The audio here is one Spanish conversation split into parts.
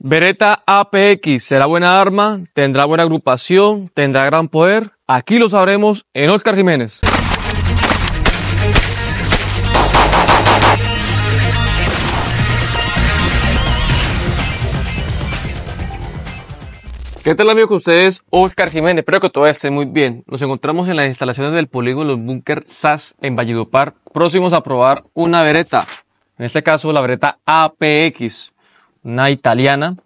Beretta APX será buena arma, tendrá buena agrupación, tendrá gran poder. Aquí lo sabremos en Oscar Jiménez. ¿Qué tal amigos con ustedes? Oscar Jiménez, espero que todo esté muy bien. Nos encontramos en las instalaciones del polígono Los SAS en Valledupar, próximos a probar una vereta, en este caso la vereta APX una italiana,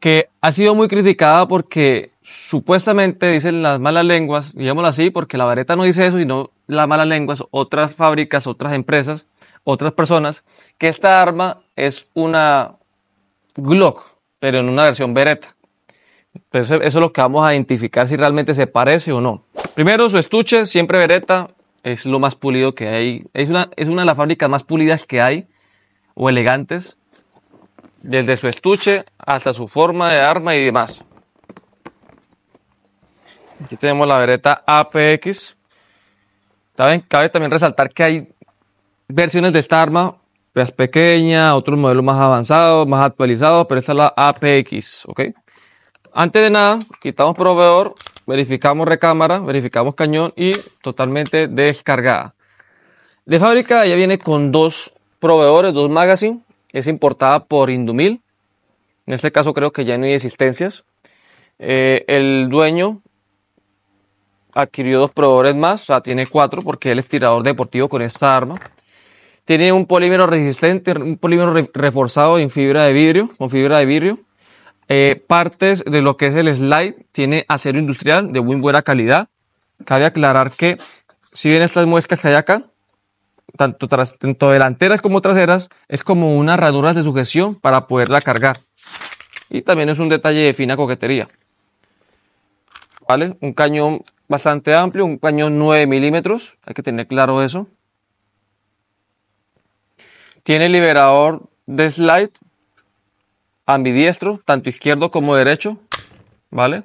que ha sido muy criticada porque supuestamente dicen las malas lenguas, digámoslo así, porque la vareta no dice eso, sino las malas lenguas, otras fábricas, otras empresas, otras personas, que esta arma es una Glock, pero en una versión Beretta. eso es lo que vamos a identificar si realmente se parece o no. Primero, su estuche, siempre Beretta, es lo más pulido que hay. Es una, es una de las fábricas más pulidas que hay, o elegantes desde su estuche hasta su forma de arma y demás. Aquí tenemos la vereta APX. También, cabe también resaltar que hay versiones de esta arma más pues, pequeña, otros modelos más avanzados, más actualizados, pero esta es la APX, Antes de nada, quitamos proveedor, verificamos recámara, verificamos cañón y totalmente descargada. De fábrica ya viene con dos proveedores, dos magazines es importada por Indumil. En este caso creo que ya no hay existencias. Eh, el dueño adquirió dos proveedores más, o sea, tiene cuatro porque él es tirador deportivo con esa arma. Tiene un polímero resistente, un polímero reforzado en fibra de vidrio, con fibra de vidrio. Eh, partes de lo que es el slide tiene acero industrial de muy buena calidad. Cabe aclarar que si bien estas muescas que hay acá tanto, delanteras como traseras, es como unas ranuras de sujeción para poderla cargar. Y también es un detalle de fina coquetería. ¿Vale? Un cañón bastante amplio, un cañón 9 milímetros, hay que tener claro eso. Tiene liberador de slide ambidiestro, tanto izquierdo como derecho, ¿vale?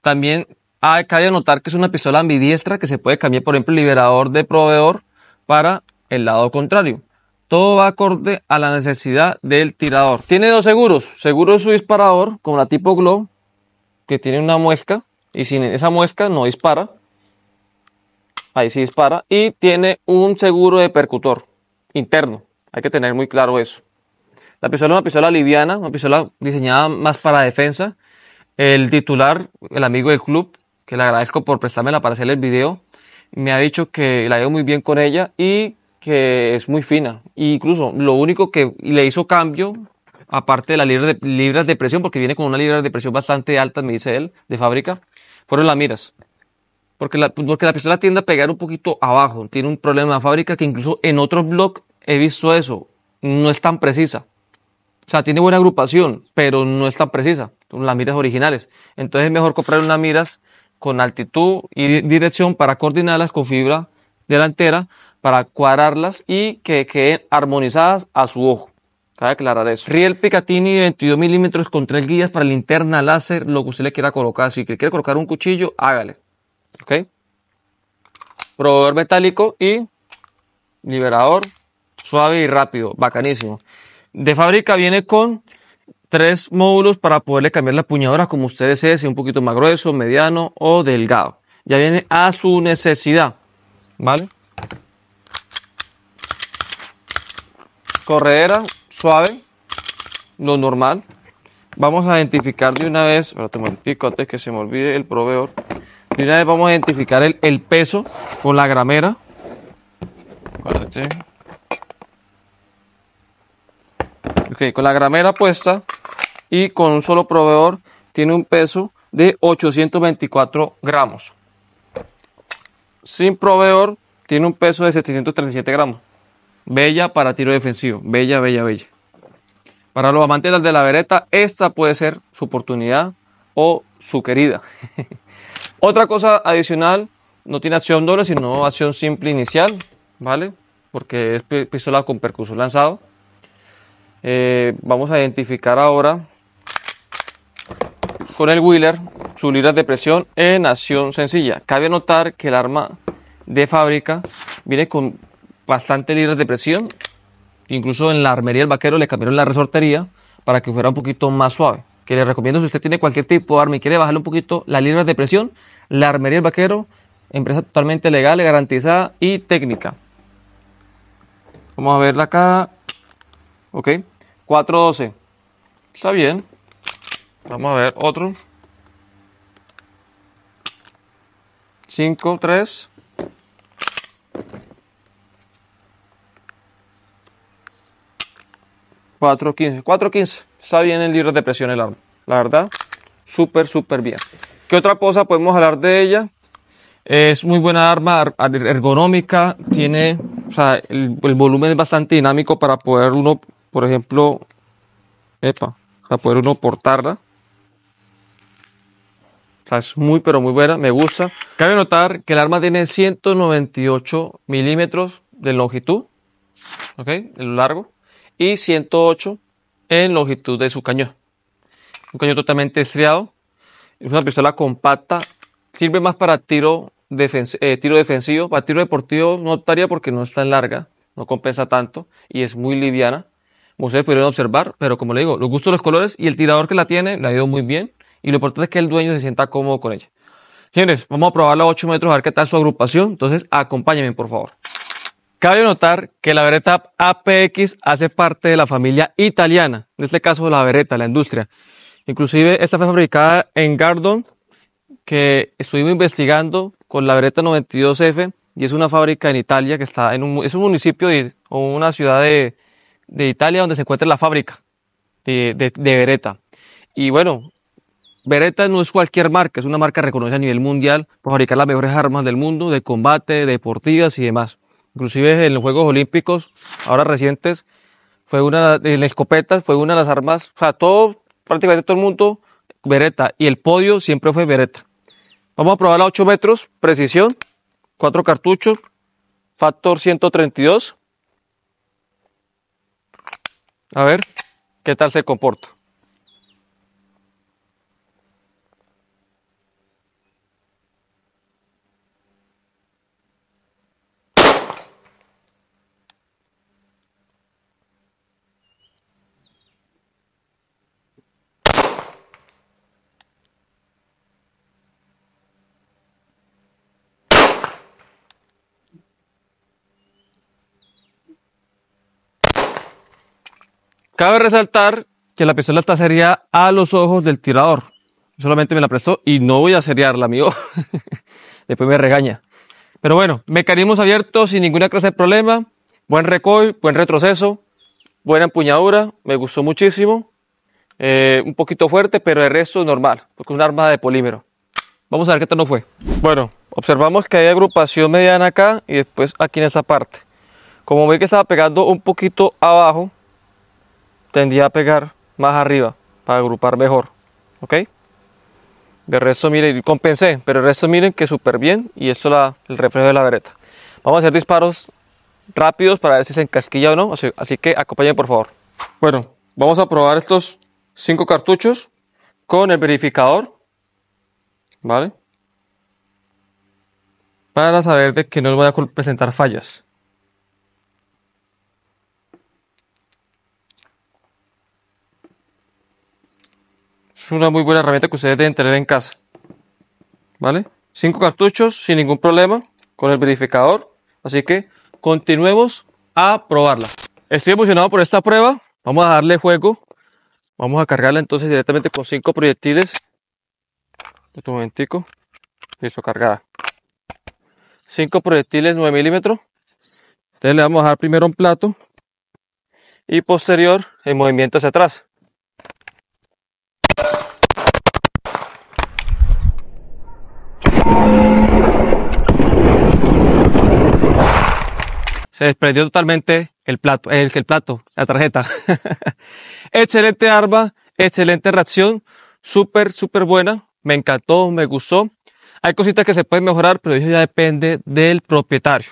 También hay cabe anotar que es una pistola ambidiestra que se puede cambiar, por ejemplo, liberador de proveedor para el lado contrario. Todo va acorde a la necesidad del tirador. Tiene dos seguros. Seguro de su disparador, como la tipo Glow, que tiene una muesca y sin esa muesca no dispara. Ahí sí dispara. Y tiene un seguro de percutor interno. Hay que tener muy claro eso. La pistola es una pistola liviana, una pistola diseñada más para defensa. El titular, el amigo del club, que le agradezco por prestármela para hacer el video, me ha dicho que la veo muy bien con ella y que es muy fina. E incluso lo único que le hizo cambio, aparte de las libras de, libras de presión, porque viene con una libra de presión bastante alta, me dice él, de fábrica, fueron las miras. Porque la, porque la pistola tiende a pegar un poquito abajo. Tiene un problema de fábrica que incluso en otros blog he visto eso. No es tan precisa. O sea, tiene buena agrupación, pero no es tan precisa. Las miras originales. Entonces es mejor comprar unas miras con altitud y dirección para coordinarlas con fibra delantera para cuadrarlas y que queden armonizadas a su ojo. Cabe aclarar eso. Riel Picatini de 22 milímetros con tres guías para linterna, láser, lo que usted le quiera colocar. Si quiere colocar un cuchillo, hágale. ¿Ok? Proveedor metálico y liberador suave y rápido. Bacanísimo. De fábrica viene con tres módulos para poderle cambiar la puñadora como usted desee, si un poquito más grueso, mediano o delgado. Ya viene a su necesidad. ¿vale? Corredera suave, lo normal. Vamos a identificar de una vez, Espera un momentico antes que se me olvide el proveedor. De una vez vamos a identificar el, peso con la gramera. con la gramera puesta y con un solo proveedor tiene un peso de 824 gramos sin proveedor tiene un peso de 737 gramos. Bella para tiro defensivo. Bella, bella, bella. Para los amantes de la vereta, esta puede ser su oportunidad o su querida. Otra cosa adicional, no tiene acción doble, sino acción simple inicial, ¿vale? Porque es pistola con percuso lanzado. Eh, vamos a identificar ahora con el Wheeler, su libras de presión en acción sencilla. Cabe notar que el arma de fábrica viene con bastante libras de presión. Incluso en la armería del vaquero le cambiaron la resortería para que fuera un poquito más suave. Que le recomiendo si usted tiene cualquier tipo de arma y quiere bajarle un poquito la libras de presión, la armería del vaquero, empresa totalmente legal, garantizada y técnica. Vamos a verla acá. Ok. 412. Está bien. Vamos a ver otro. 5, 3. Cuatro, 15. Cuatro, 15. Está bien el libro de presión el arma. La verdad, súper, súper bien. ¿Qué otra cosa podemos hablar de ella? Es muy buena arma, er, ergonómica, tiene, o sea, el, el volumen es bastante dinámico para poder uno, por ejemplo, epa, para poder uno portarla es muy, pero muy buena, me gusta. Cabe notar que el arma tiene 198 milímetros de longitud, ¿ok? De lo largo, y 108 en longitud de su cañón. Un cañón totalmente estriado. Es una pistola compacta. Sirve más para eh, tiro, defensivo. Para tiro deportivo no optaría porque no es tan larga, no compensa tanto y es muy liviana. Como ustedes pudieron observar, pero como le digo, los gustos, los colores y el tirador que la tiene, la ha ido muy bien y lo importante es que el dueño se sienta cómodo con ella. Señores, vamos a probarla a 8 metros a ver qué tal su agrupación, entonces acompáñenme por favor. Cabe notar que la Vereta APX hace parte de la familia italiana, en este caso la veretta, la industria. Inclusive esta fue fabricada en Gardon, que estuvimos investigando con la Beretta 92F y es una fábrica en Italia que está en un, es un municipio o una ciudad de, Italia donde se encuentra la fábrica de, de, Y bueno, Beretta no es cualquier marca, es una marca reconocida a nivel mundial por fabricar las mejores armas del mundo, de combate, deportivas y demás. Inclusive en los Juegos Olímpicos, ahora recientes, fue una de las escopetas, fue una de las armas, o sea, todo, prácticamente todo el mundo, Beretta. Y el podio siempre fue Beretta. Vamos a probar a 8 metros, precisión, 4 cartuchos, factor 132. A ver qué tal se comporta. Cabe resaltar que la pistola está sería a los ojos del tirador. Solamente me la prestó y no voy a seriarla, amigo. Después me regaña. Pero bueno, mecanismos abiertos sin ninguna clase de problema. Buen recoil, buen retroceso, buena empuñadura. Me gustó muchísimo. Eh, un poquito fuerte, pero el resto normal, porque es un arma de polímero. Vamos a ver qué tal no fue. Bueno, observamos que hay agrupación mediana acá y después aquí en esa parte. Como ve que estaba pegando un poquito abajo, tendía a pegar más arriba para agrupar mejor. ¿Ok? De resto, miren, compensé, pero el resto miren que súper bien y esto es el reflejo de la vereta. Vamos a hacer disparos rápidos para ver si se encasquilla o no, así, que acompañen, por favor. Bueno, vamos a probar estos cinco cartuchos con el verificador, ¿vale? Para saber de que no les voy a presentar fallas. Es una muy buena herramienta que ustedes deben tener en casa. ¿Vale? Cinco cartuchos sin ningún problema con el verificador. Así que continuemos a probarla. Estoy emocionado por esta prueba. Vamos a darle fuego. Vamos a cargarla entonces directamente con cinco proyectiles. Un momentico. Listo, cargada. Cinco proyectiles 9 milímetros. Entonces le vamos a dar primero un plato y posterior el movimiento hacia atrás. Se desprendió totalmente el plato, el, el plato, la tarjeta. excelente arma, excelente reacción, súper, súper buena. Me encantó, me gustó. Hay cositas que se pueden mejorar, pero eso ya depende del propietario.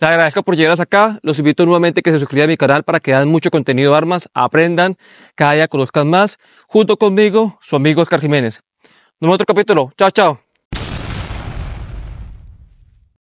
Le agradezco por llegar hasta acá. Los invito nuevamente a que se suscriban a mi canal para que dan mucho contenido de armas, aprendan, cada día conozcan más. Junto conmigo, su amigo Oscar Jiménez. Nos vemos otro capítulo. Chao, chao.